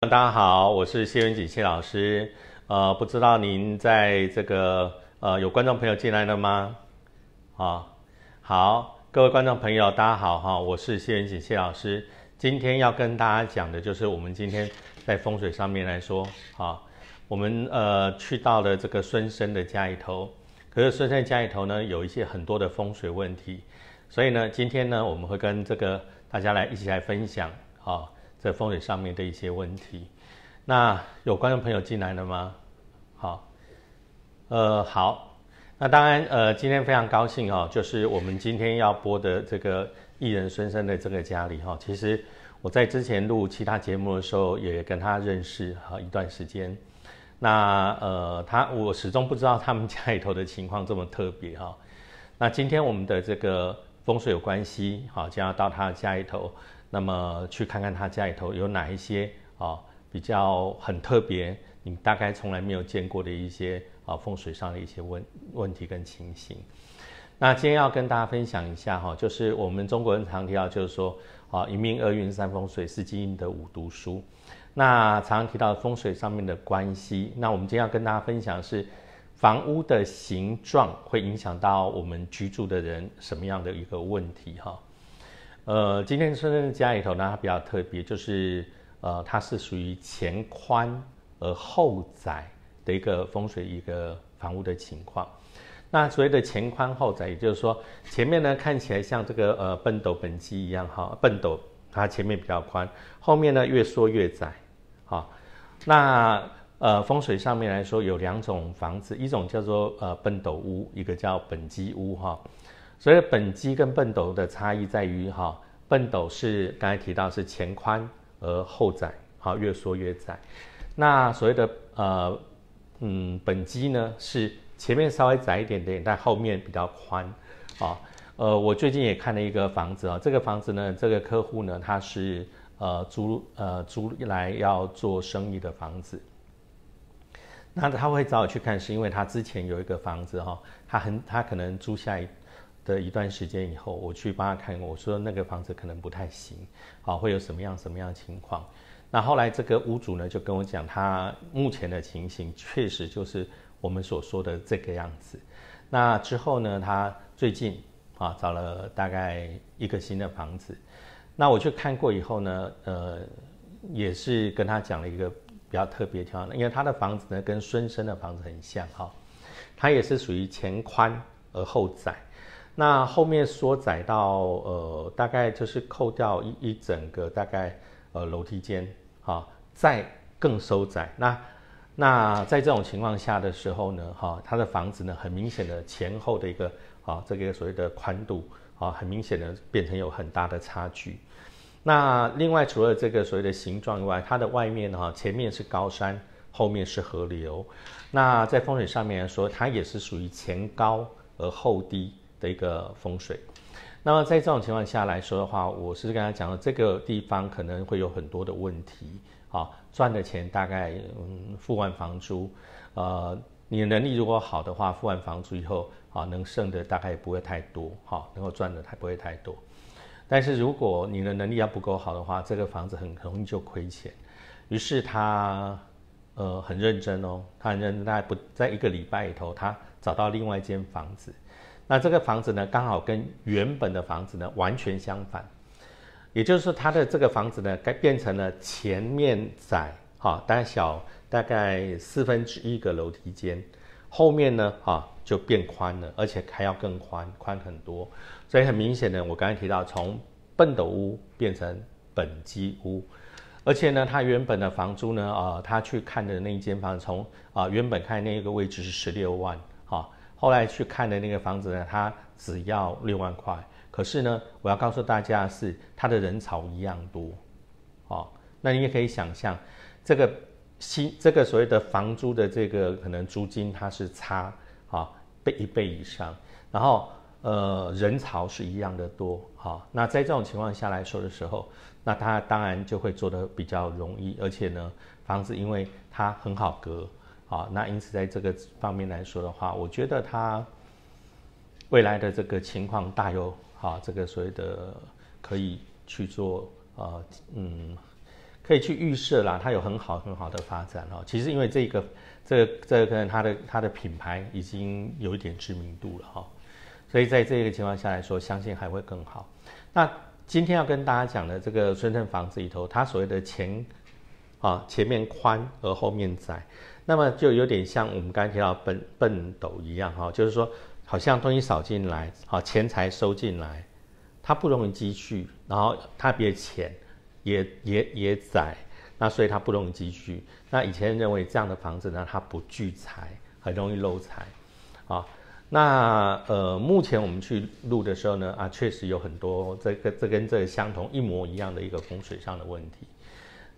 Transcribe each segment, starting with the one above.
大家好，我是谢元锦谢老师。呃，不知道您在这个呃有观众朋友进来了吗？啊，好，各位观众朋友，大家好哈，我是谢元锦谢老师。今天要跟大家讲的就是我们今天在风水上面来说，啊，我们呃去到了这个孙生的家里头，可是孙生家里头呢有一些很多的风水问题，所以呢，今天呢我们会跟这个大家来一起来分享，啊。在风水上面的一些问题，那有观众朋友进来了吗？好，呃，好，那当然，呃，今天非常高兴哈，就是我们今天要播的这个艺人孙生的这个家里哈，其实我在之前录其他节目的时候也跟他认识哈一段时间，那呃，他我始终不知道他们家里头的情况这么特别哈，那今天我们的这个风水有关系，好，将要到他家里头。那么去看看他家里头有哪一些啊比较很特别，你大概从来没有见过的一些啊风水上的一些问问题跟情形。那今天要跟大家分享一下哈，就是我们中国人常提到，就是说啊，一命二运三风水，四基因的五读书。那常常提到风水上面的关系，那我们今天要跟大家分享是房屋的形状会影响到我们居住的人什么样的一个问题哈。呃，今天先的家里头呢，它比较特别，就是呃，它是属于前宽而后窄的一个风水一个房屋的情况。那所谓的前宽后窄，也就是说前面呢看起来像这个呃笨斗本机一样哈，笨斗它前面比较宽，后面呢越缩越窄。好，那呃风水上面来说有两种房子，一种叫做呃笨斗屋，一个叫本机屋哈。所以，本机跟笨斗的差异在于，哈，笨斗是刚才提到是前宽而后窄，哈，越缩越窄。那所谓的呃，嗯，本机呢是前面稍微窄一点点，但后面比较宽，啊，呃，我最近也看了一个房子啊，这个房子呢，这个客户呢，他是呃租呃租来要做生意的房子，那他会找我去看，是因为他之前有一个房子哈，他很他可能租下一。的一段时间以后，我去帮他看，我说那个房子可能不太行，啊，会有什么样什么样的情况？那后来这个屋主呢，就跟我讲，他目前的情形确实就是我们所说的这个样子。那之后呢，他最近啊找了大概一个新的房子，那我去看过以后呢，呃，也是跟他讲了一个比较特别况，因为他的房子呢跟孙生的房子很像哈，它也是属于前宽而后窄。那后面缩窄到呃，大概就是扣掉一一整个大概呃楼梯间啊，再更收窄。那那在这种情况下的时候呢，哈，它的房子呢，很明显的前后的一个啊，这个所谓的宽度啊，很明显的变成有很大的差距。那另外除了这个所谓的形状以外，它的外面哈，前面是高山，后面是河流。那在风水上面来说，它也是属于前高而后低。的一个风水，那么在这种情况下来说的话，我是跟他讲了这个地方可能会有很多的问题啊，赚的钱大概嗯付完房租，呃，你的能力如果好的话，付完房租以后啊，能剩的大概也不会太多哈，能够赚的太不会太多，但是如果你的能力要不够好的话，这个房子很容易就亏钱，于是他呃很认真哦，他很认真，大概不在一个礼拜里头，他找到另外一间房子。那这个房子呢，刚好跟原本的房子呢完全相反，也就是说，他的这个房子呢，该变成了前面窄，哈，大小大概四分之一个楼梯间，后面呢，哈，就变宽了，而且还要更宽，宽很多。所以很明显的，我刚才提到，从笨斗屋变成本基屋，而且呢，他原本的房租呢，啊，他去看的那一间房，从啊原本看那个位置是十六万。后来去看的那个房子呢，它只要六万块，可是呢，我要告诉大家的是，它的人潮一样多，哦，那你也可以想象，这个新这个所谓的房租的这个可能租金它是差啊，倍一倍以上，然后呃人潮是一样的多，哈，那在这种情况下来说的时候，那它当然就会做得比较容易，而且呢，房子因为它很好隔。好，那因此在这个方面来说的话，我觉得它未来的这个情况大有啊，这个所谓的可以去做呃嗯，可以去预设啦，它有很好很好的发展哦。其实因为这个这个这可能它的它的品牌已经有一点知名度了哈，所以在这个情况下来说，相信还会更好。那今天要跟大家讲的这个深圳房子里头，它所谓的前啊前面宽而后面窄。那么就有点像我们刚才提到笨笨斗一样哈，就是说好像东西扫进来，好钱财收进来，它不容易积蓄，然后它较浅，也也也窄，那所以它不容易积蓄。那以前认为这样的房子呢，它不聚财，很容易漏财，啊，那呃，目前我们去录的时候呢，啊，确实有很多这个这跟这相同一模一样的一个风水上的问题。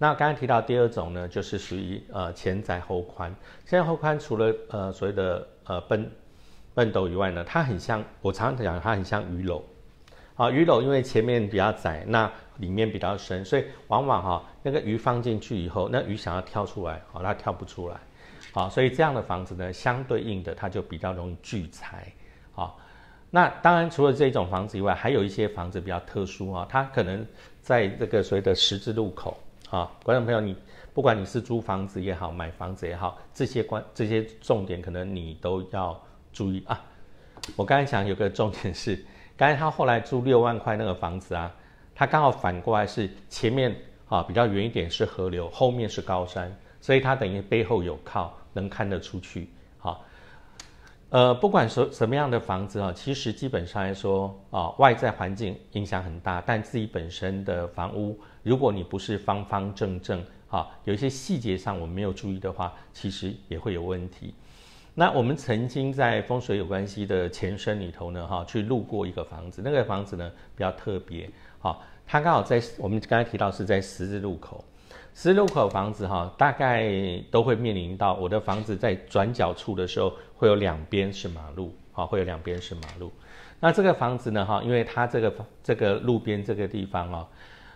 那刚刚提到第二种呢，就是属于呃前窄后宽。前窄后宽除了呃所谓的呃奔笨斗以外呢，它很像我常常讲，它很像鱼篓。好，鱼篓因为前面比较窄，那里面比较深，所以往往哈那个鱼放进去以后，那鱼想要跳出来，好，它跳不出来。好，所以这样的房子呢，相对应的它就比较容易聚财。好，那当然除了这种房子以外，还有一些房子比较特殊啊，它可能在这个所谓的十字路口。啊，观众朋友，你不管你是租房子也好，买房子也好，这些关这些重点可能你都要注意啊。我刚才讲有个重点是，刚才他后来租六万块那个房子啊，他刚好反过来是前面啊比较远一点是河流，后面是高山，所以他等于背后有靠，能看得出去。呃，不管什什么样的房子啊，其实基本上来说啊，外在环境影响很大，但自己本身的房屋，如果你不是方方正正，哈，有一些细节上我们没有注意的话，其实也会有问题。那我们曾经在风水有关系的前身里头呢，哈，去路过一个房子，那个房子呢比较特别，啊，它刚好在我们刚才提到是在十字路口。十字路口房子哈，大概都会面临到我的房子在转角处的时候，会有两边是马路啊，会有两边是马路。那这个房子呢哈，因为它这个这个路边这个地方哦，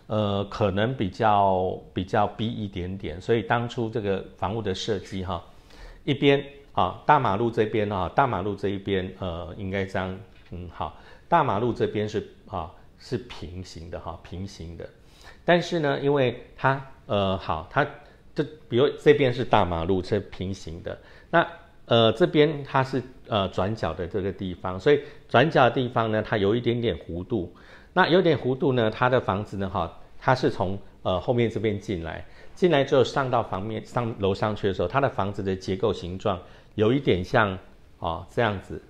呃，可能比较比较低一点点，所以当初这个房屋的设计哈，一边啊大马路这边啊大马路这一边呃应该这样嗯好，大马路这边是啊是平行的哈平行的。但是呢，因为它呃好，它就比如这边是大马路是平行的，那呃这边它是呃转角的这个地方，所以转角的地方呢，它有一点点弧度。那有点弧度呢，它的房子呢，哈，它是从呃后面这边进来，进来之后上到房面上楼上去的时候，它的房子的结构形状有一点像啊这样子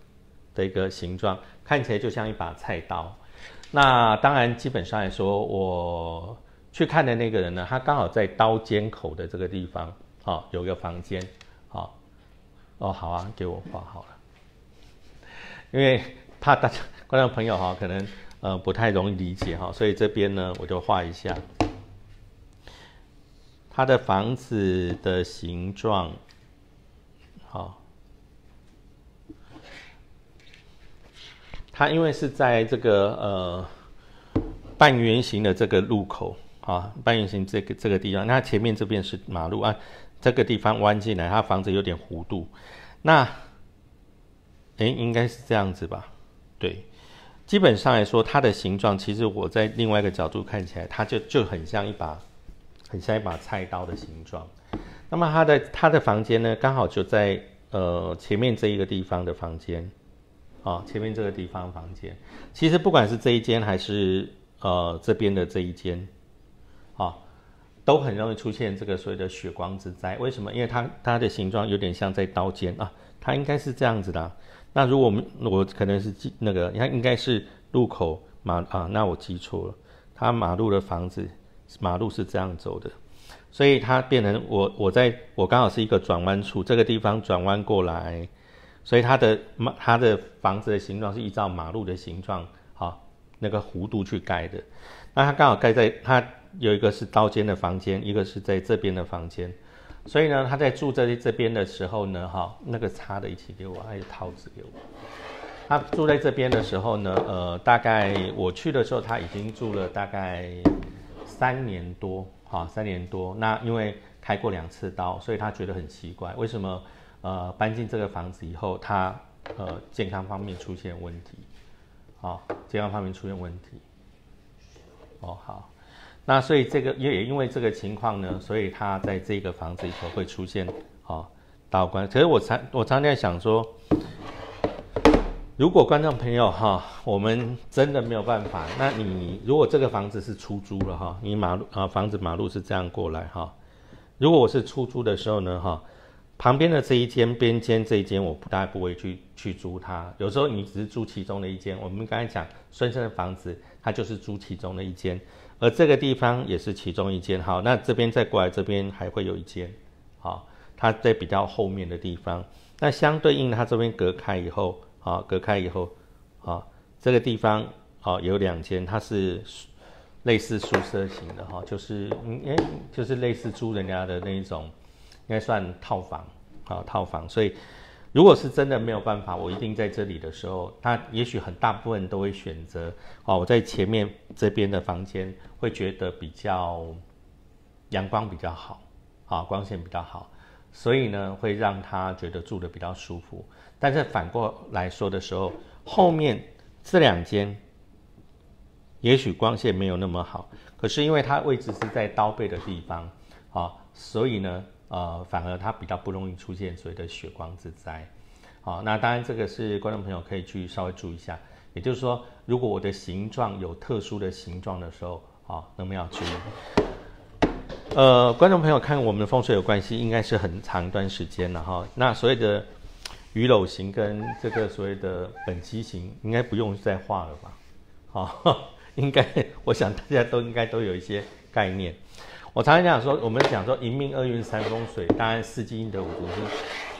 的一个形状，看起来就像一把菜刀。那当然，基本上来说，我去看的那个人呢，他刚好在刀尖口的这个地方，哦，有个房间，哦，哦，好啊，给我画好了。因为怕大家观众朋友哈，可能呃不太容易理解哈，所以这边呢，我就画一下他的房子的形状，好。它因为是在这个呃半圆形的这个路口啊，半圆形这个这个地方，那前面这边是马路啊，这个地方弯进来，它房子有点弧度，那诶应该是这样子吧？对，基本上来说，它的形状其实我在另外一个角度看起来，它就就很像一把很像一把菜刀的形状。那么它的它的房间呢，刚好就在呃前面这一个地方的房间。啊，前面这个地方房间，其实不管是这一间还是呃这边的这一间，啊，都很容易出现这个所谓的血光之灾。为什么？因为它它的形状有点像在刀尖啊，它应该是这样子的。那如果我们我可能是记那个，它应该是路口马啊，那我记错了。它马路的房子，马路是这样走的，所以它变成我我在我刚好是一个转弯处，这个地方转弯过来。所以他的马他的房子的形状是依照马路的形状，好，那个弧度去盖的。那他刚好盖在，他有一个是刀尖的房间，一个是在这边的房间。所以呢，他在住在这边的时候呢，哈，那个插的一起给我，还有套子给我。他住在这边的时候呢，呃，大概我去的时候他已经住了大概三年多，哈，三年多。那因为开过两次刀，所以他觉得很奇怪，为什么？呃，搬进这个房子以后，他呃健康方面出现问题，好，健康方面出现问题。哦，好，那所以这个也因为这个情况呢，所以他在这个房子里头会出现哦倒关。可是我常我常常想说，如果观众朋友哈，我们真的没有办法，那你如果这个房子是出租了哈，你马路啊房子马路是这样过来哈，如果我是出租的时候呢哈。旁边的这一间边间这一间我不大不会去去租它，有时候你只是租其中的一间。我们刚才讲孙生的房子，它就是租其中的一间，而这个地方也是其中一间。好，那这边再过来这边还会有一间，好，它在比较后面的地方。那相对应，它这边隔开以后，啊，隔开以后，好，这个地方好有两间，它是类似宿舍型的哈，就是，嗯，哎，就是类似租人家的那种。应该算套房啊，套房。所以，如果是真的没有办法，我一定在这里的时候，他也许很大部分都会选择啊，我在前面这边的房间会觉得比较阳光比较好啊，光线比较好，所以呢，会让他觉得住的比较舒服。但是反过来说的时候，后面这两间也许光线没有那么好，可是因为它位置是在刀背的地方啊，所以呢。呃，反而它比较不容易出现所谓的血光之灾。好，那当然这个是观众朋友可以去稍微注意一下。也就是说，如果我的形状有特殊的形状的时候，啊，能不能注意。呃，观众朋友看我们的风水有关系，应该是很长一段时间了哈。那所谓的鱼篓形跟这个所谓的本鸡形，应该不用再画了吧？好，应该我想大家都应该都有一些概念。我常常讲说，我们讲说一命二运三风水，当然四季应得五福星。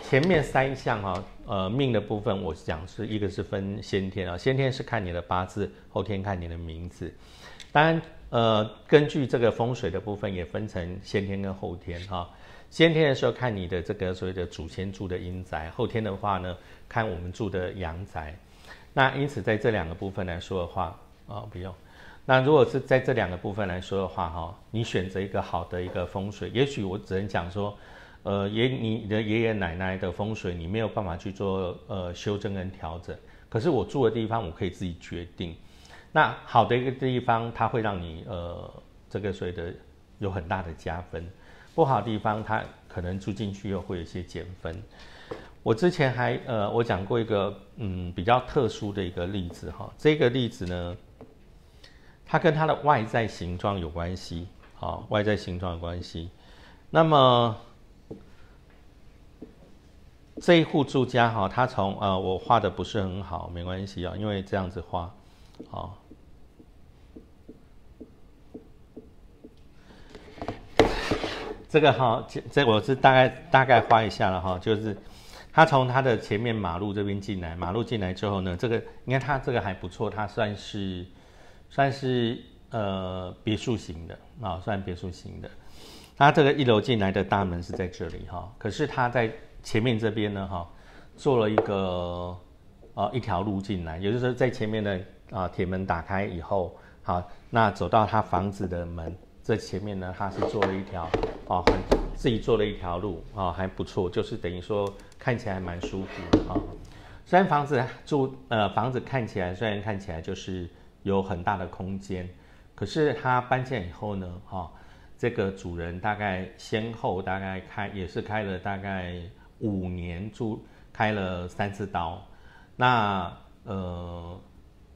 前面三项哈，呃，命的部分，我讲是一个是分先天啊，先天是看你的八字，后天看你的名字。当然，呃，根据这个风水的部分，也分成先天跟后天哈。先天的时候看你的这个所谓的祖先住的阴宅，后天的话呢，看我们住的阳宅。那因此在这两个部分来说的话，啊，不用。那如果是在这两个部分来说的话，哈，你选择一个好的一个风水，也许我只能讲说，呃，爷你的爷爷奶奶的风水你没有办法去做呃修正跟调整，可是我住的地方我可以自己决定。那好的一个地方，它会让你呃这个所谓的有很大的加分；，不好的地方，它可能住进去又会有一些减分。我之前还呃我讲过一个嗯比较特殊的一个例子哈，这个例子呢。它跟它的外在形状有关系，好，外在形状有关系。那么这一户住家哈，它从呃，我画的不是很好，没关系啊，因为这样子画，好。这个哈，这这我是大概大概画一下了哈，就是它从它的前面马路这边进来，马路进来之后呢，这个你看它这个还不错，它算是。算是呃别墅型的啊，算别墅型的。它这个一楼进来的大门是在这里哈，可是它在前面这边呢哈，做了一个啊一条路进来，也就是说在前面的啊铁门打开以后，好那走到他房子的门这前面呢，他是做了一条啊自己做了一条路啊还不错，就是等于说看起来蛮舒服的啊。虽然房子住呃房子看起来虽然看起来就是。有很大的空间，可是他搬迁以后呢，哈，这个主人大概先后大概开也是开了大概五年住，开了三次刀，那呃，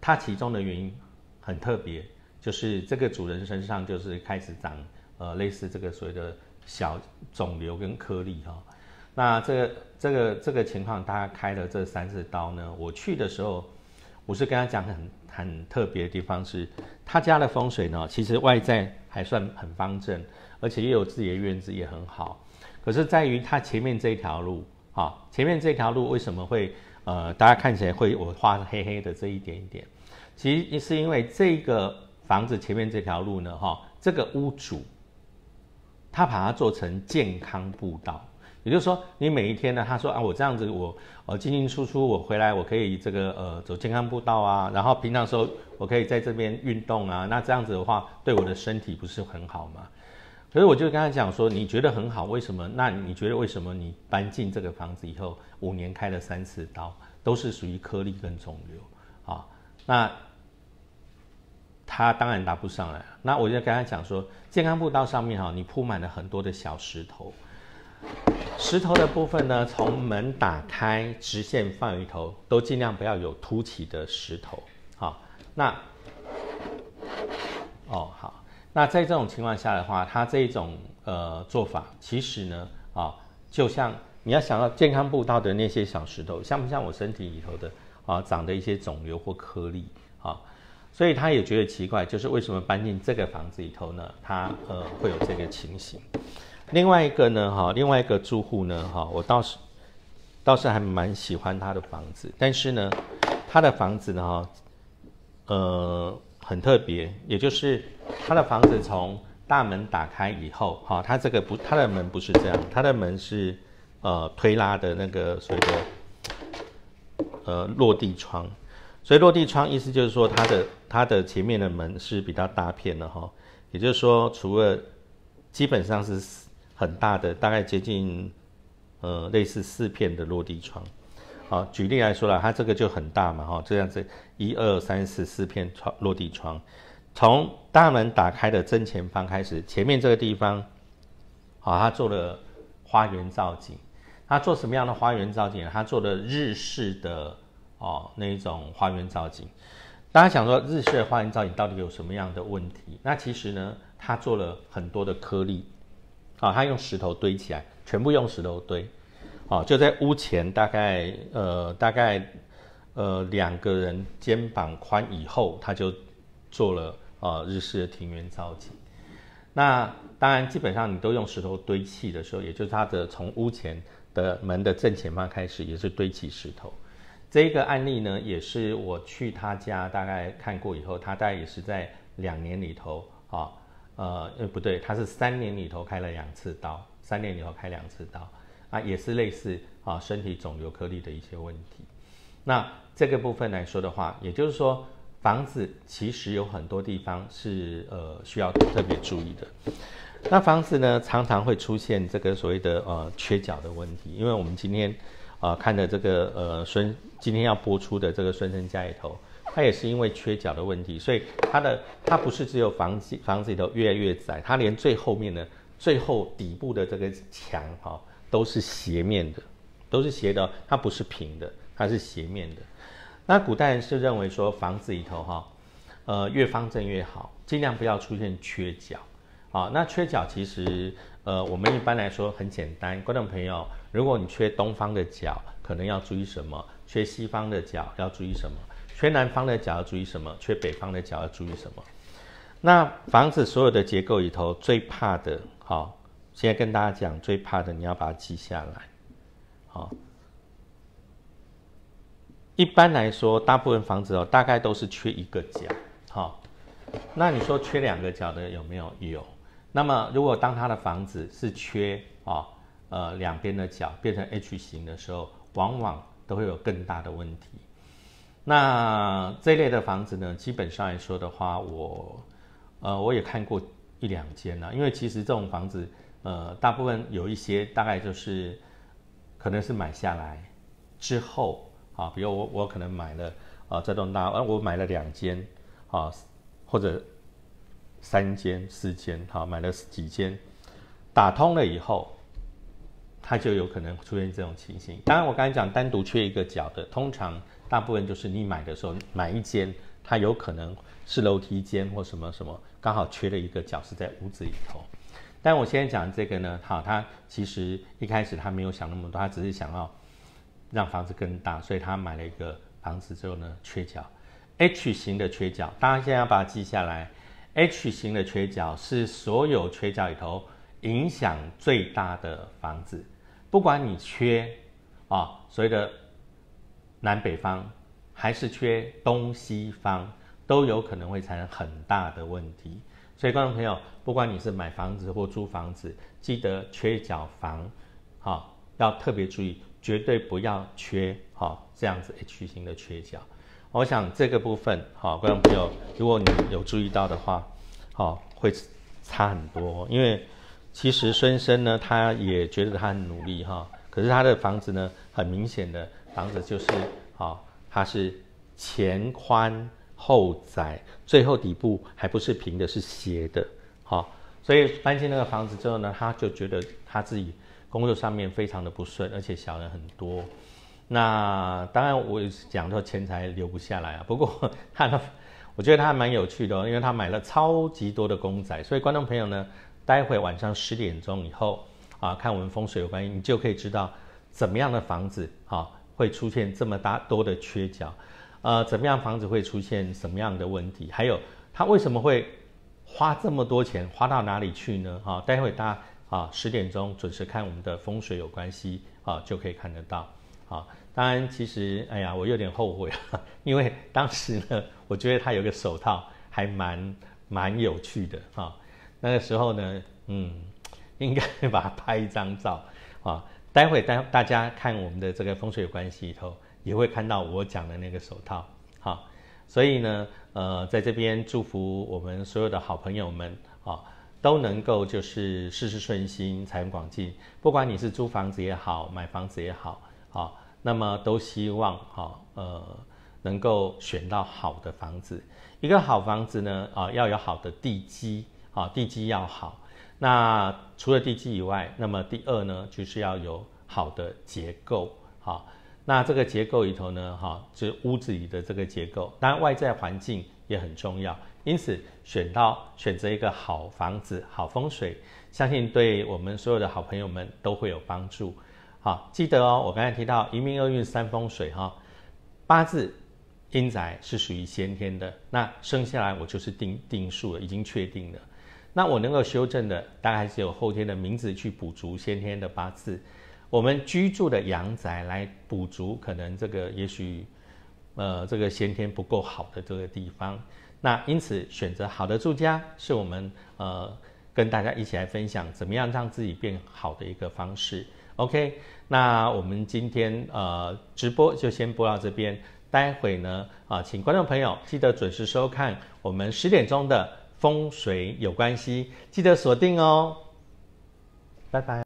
他其中的原因很特别，就是这个主人身上就是开始长呃类似这个所谓的小肿瘤跟颗粒哈，那这个这个这个情况，他开了这三次刀呢，我去的时候。我是跟他讲很很特别的地方是，他家的风水呢，其实外在还算很方正，而且又有自己的院子也很好，可是在于他前面这一条路啊，前面这条路为什么会呃，大家看起来会我画黑黑的这一点一点，其实是因为这个房子前面这条路呢，哈，这个屋主他把它做成健康步道。也就是说，你每一天呢？他说啊，我这样子，我我进进出出，我回来我可以这个呃走健康步道啊，然后平常时候我可以在这边运动啊，那这样子的话，对我的身体不是很好吗？所以我就跟他讲说，你觉得很好，为什么？那你觉得为什么你搬进这个房子以后，五年开了三次刀，都是属于颗粒跟肿瘤啊？那他当然答不上来。那我就跟他讲说，健康步道上面哈，你铺满了很多的小石头。石头的部分呢，从门打开，直线放鱼头，都尽量不要有凸起的石头。好，那哦好，那在这种情况下的话，它这种呃做法，其实呢啊，就像你要想到健康步道的那些小石头，像不像我身体里头的啊长的一些肿瘤或颗粒啊？所以他也觉得奇怪，就是为什么搬进这个房子里头呢？他呃会有这个情形。另外一个呢，哈，另外一个住户呢，哈，我倒是，倒是还蛮喜欢他的房子，但是呢，他的房子呢，哈，呃，很特别，也就是他的房子从大门打开以后，哈，他这个不，他的门不是这样，他的门是呃推拉的那个，所谓的，呃落地窗，所以落地窗意思就是说，它的它的前面的门是比较大片的，哈，也就是说，除了基本上是。很大的，大概接近，呃，类似四片的落地窗。好，举例来说啦，它这个就很大嘛，哈，这样子，一二三四四片窗落地窗，从大门打开的正前方开始，前面这个地方，好，它做了花园造景。它做什么样的花园造景？它做的日式的哦那一种花园造景。大家想说日式的花园造景到底有什么样的问题？那其实呢，它做了很多的颗粒。啊，他用石头堆起来，全部用石头堆，啊，就在屋前大概呃大概呃两个人肩膀宽以后，他就做了呃日式的庭园造景。那当然，基本上你都用石头堆砌的时候，也就是他的从屋前的门的正前方开始，也是堆砌石头。这个案例呢，也是我去他家大概看过以后，他大概也是在两年里头啊。呃，不对，他是三年里头开了两次刀，三年里头开两次刀，啊，也是类似啊身体肿瘤颗粒的一些问题。那这个部分来说的话，也就是说房子其实有很多地方是呃需要特别注意的。那房子呢，常常会出现这个所谓的呃缺角的问题，因为我们今天呃看的这个呃孙，今天要播出的这个孙生家里头。它也是因为缺角的问题，所以它的它不是只有房子，房子里头越来越窄，它连最后面的最后底部的这个墙哈，都是斜面的，都是斜的，它不是平的，它是斜面的。那古代人是认为说，房子里头哈，呃，越方正越好，尽量不要出现缺角。啊，那缺角其实呃，我们一般来说很简单，观众朋友，如果你缺东方的角，可能要注意什么？缺西方的角要注意什么？缺南方的角要注意什么？缺北方的角要注意什么？那房子所有的结构里头最怕的，好，现在跟大家讲最怕的，你要把它记下来，好。一般来说，大部分房子哦，大概都是缺一个角，好。那你说缺两个角的有没有？有。那么如果当他的房子是缺啊呃两边的角变成 H 型的时候，往往都会有更大的问题。那这类的房子呢，基本上来说的话，我，呃，我也看过一两间呢。因为其实这种房子，呃，大部分有一些大概就是，可能是买下来之后啊，比如我我可能买了啊这栋大而我买了两间啊，或者三间、四间，哈，买了几间，打通了以后。他就有可能出现这种情形。当然，我刚才讲单独缺一个角的，通常大部分就是你买的时候买一间，它有可能是楼梯间或什么什么，刚好缺了一个角是在屋子里头。但我现在讲这个呢，好，他其实一开始他没有想那么多，他只是想要让房子更大，所以他买了一个房子之后呢，缺角，H 型的缺角，大家现在要把它记下来，H 型的缺角是所有缺角里头影响最大的房子。不管你缺啊，所谓的南北方，还是缺东西方，都有可能会产生很大的问题。所以，观众朋友，不管你是买房子或租房子，记得缺角房，好要特别注意，绝对不要缺哈。这样子 H 型的缺角。我想这个部分，好观众朋友，如果你有注意到的话，好会差很多，因为。其实孙生呢，他也觉得他很努力哈，可是他的房子呢，很明显的房子就是，哈，它是前宽后窄，最后底部还不是平的，是斜的，好，所以搬进那个房子之后呢，他就觉得他自己工作上面非常的不顺，而且小人很多。那当然我讲说钱财留不下来啊，不过他，我觉得他还蛮有趣的，因为他买了超级多的公仔，所以观众朋友呢。待会晚上十点钟以后啊，看我们风水有关系，你就可以知道怎么样的房子啊会出现这么大多的缺角，呃，怎么样房子会出现什么样的问题，还有他为什么会花这么多钱花到哪里去呢？哈，待会大家啊十点钟准时看我们的风水有关系啊，就可以看得到。啊，当然其实哎呀，我有点后悔了，因为当时呢，我觉得他有个手套还蛮蛮有趣的哈。那个时候呢，嗯，应该把它拍一张照啊。待会待大家看我们的这个风水关系里头，也会看到我讲的那个手套。好，所以呢，呃，在这边祝福我们所有的好朋友们啊，都能够就是事事顺心、财源广进。不管你是租房子也好，买房子也好，啊，那么都希望哈，呃，能够选到好的房子。一个好房子呢，啊，要有好的地基。啊，地基要好。那除了地基以外，那么第二呢，就是要有好的结构。好，那这个结构里头呢，哈，就是屋子里的这个结构。当然，外在环境也很重要。因此，选到选择一个好房子、好风水，相信对我们所有的好朋友们都会有帮助。好，记得哦，我刚才提到一命二运三风水哈，八字阴宅是属于先天的，那生下来我就是定定数了，已经确定了。那我能够修正的，大概是有后天的名字去补足先天的八字，我们居住的阳宅来补足可能这个也许，呃，这个先天不够好的这个地方。那因此选择好的住家是我们呃跟大家一起来分享怎么样让自己变好的一个方式。OK，那我们今天呃直播就先播到这边，待会呢啊，请观众朋友记得准时收看我们十点钟的。风水有关系，记得锁定哦。拜拜。